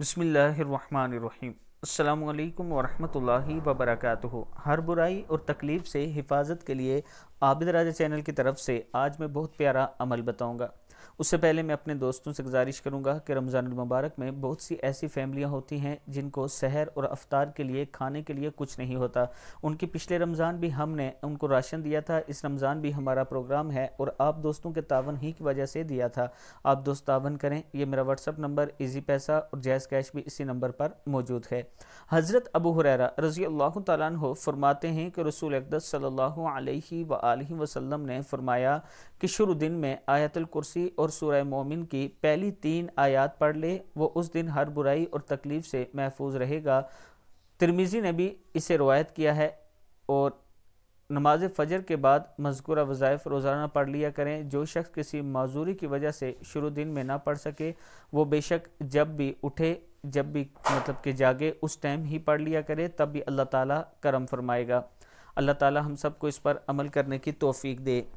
बसमीम् अल्लाम वरहमतुल्लाहि वबरकातुहु हर बुराई और तकलीफ़ से हिफाजत के लिए आबिद राजा चैनल की तरफ से आज मैं बहुत प्यारा अमल बताऊंगा उससे पहले मैं अपने दोस्तों से गुजारिश करूँगा कि रमज़ान मुबारक में बहुत सी ऐसी फैमिलियाँ होती हैं जिनको सहर और अफ्तार के लिए खाने के लिए कुछ नहीं होता उनकी पिछले रमज़ान भी हमने उनको राशन दिया था इस रमज़ान भी हमारा प्रोग्राम है और आप दोस्तों के तावन ही की वजह से दिया था आप दोस्त तावन करें यह मेरा व्हाट्सअप नंबर ईजी पैसा और जैज़ कैश भी इसी नंबर पर मौजूद है हज़रत अबू हुररा रज़ी अल्लाह तु फरमाते हैं कि रसूल अकदस सल्लल्लाहु अलैहि वसल्लम ने फरमाया कि शुरू दिन में आयतुल कुर्सी और और सूर्य मोमिन की पहली तीन आयात पढ़ ले वो उस दिन हर बुराई और तकलीफ़ से महफूज रहेगा तिरमिज़ी ने भी इसे रवायत किया है और नमाज फजर के बाद मजकूरा वज़ायफ रोज़ाना पढ़ लिया करें जो शख्स किसी माजूरी की वजह से शुरू दिन में ना पढ़ सके वो बेशक जब भी उठे जब भी मतलब कि जागे उस टाइम ही पढ़ लिया करे तब भी अल्लाह ताला करम फरमाएगा अल्लाह ताला हम सबको इस पर अमल करने की तोफ़ी दे